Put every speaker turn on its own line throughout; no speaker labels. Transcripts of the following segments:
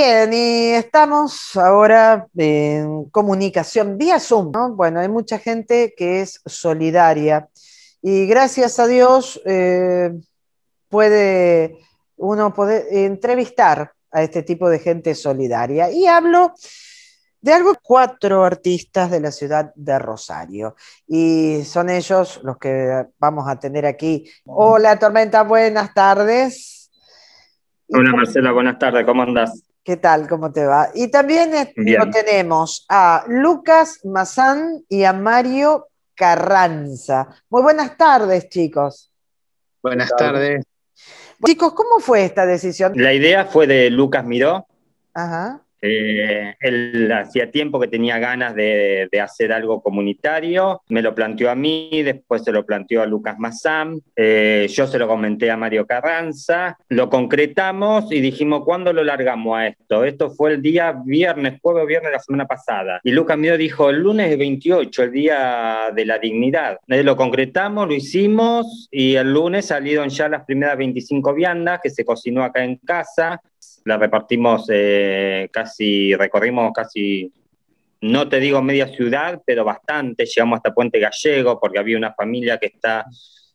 Bien, y estamos ahora en comunicación vía Zoom. Bueno, hay mucha gente que es solidaria y gracias a Dios eh, puede uno poder entrevistar a este tipo de gente solidaria. Y hablo de algo, cuatro artistas de la ciudad de Rosario. Y son ellos los que vamos a tener aquí. Hola, Tormenta, buenas tardes.
Hola, Marcela, buenas tardes, ¿cómo andás?
¿Qué tal? ¿Cómo te va? Y también eh, lo tenemos a Lucas Mazán y a Mario Carranza. Muy buenas tardes, chicos.
Buenas tardes.
Chicos, ¿cómo fue esta decisión? La
idea fue de Lucas Miró. Ajá. Eh, él hacía tiempo que tenía ganas de, hacer algo comunitario, me lo planteó a mí, después se lo planteó a Lucas Massam, eh, yo se lo comenté a Mario Carranza, lo concretamos y dijimos, ¿cuándo lo largamos a esto? Esto fue el día viernes, jueves o viernes de la semana pasada. Y Lucas mío dijo, el lunes 28, el día de la dignidad. Eh, lo concretamos, lo hicimos y el lunes salieron ya las primeras 25 viandas que se cocinó acá en casa la repartimos eh, casi, recorrimos casi, no te digo media ciudad, pero bastante. Llegamos hasta Puente Gallego porque había una familia que está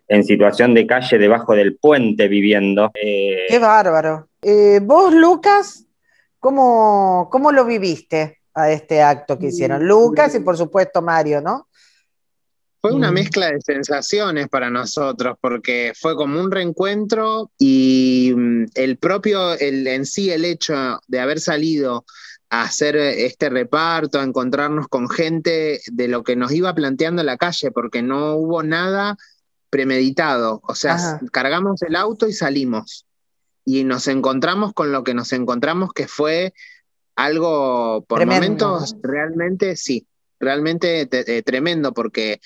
en situación de calle debajo del puente viviendo. Eh, Qué
bárbaro. Eh, vos, Lucas, ¿cómo, ¿cómo lo viviste a este acto que hicieron? Mm. Lucas y por supuesto Mario, ¿no?
Fue una mezcla de sensaciones para nosotros, porque fue como un reencuentro y mm, el propio, el, en sí, el hecho de haber salido a hacer este reparto, a encontrarnos con gente de lo que nos iba planteando la calle, porque no hubo nada premeditado. O sea, cargamos el auto y salimos. Y nos encontramos con lo que nos encontramos, que fue algo por momentos realmente, sí, realmente eh, tremendo, porque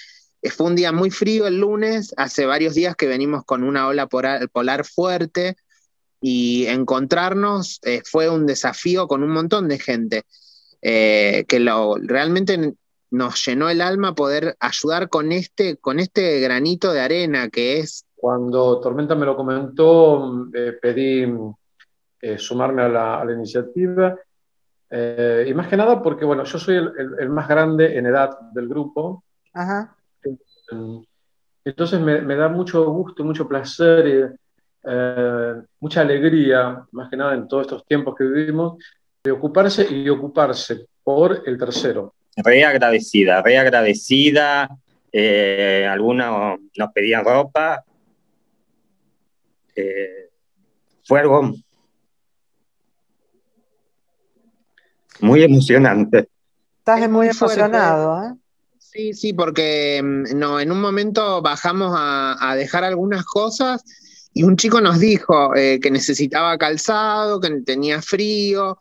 eh, fue un día muy frío el lunes, hace varios días que venimos con una ola polar, fuerte y encontrarnos eh, fue un desafío con un montón de gente, eh, que lo, realmente nos llenó el alma poder ayudar con este, con este granito de arena que es... Cuando Tormenta me lo comentó, mm, pedí mm, sumarme a la, iniciativa y más que nada porque, bueno, yo soy el, el más grande en edad del grupo. Ajá. Entonces me, da mucho gusto, mucho placer, eh, eh, mucha alegría, más que nada en todos estos tiempos que vivimos, de ocuparse y ocuparse por el tercero.
Re agradecida, re agradecida. Eh, algunos nos pedían ropa, Fue algo Muy emocionante.
Estás muy emocionado, ¿eh?
Sí, sí, porque mm, no, en un momento bajamos a, dejar algunas cosas y un chico nos dijo eh, que necesitaba calzado, que tenía frío.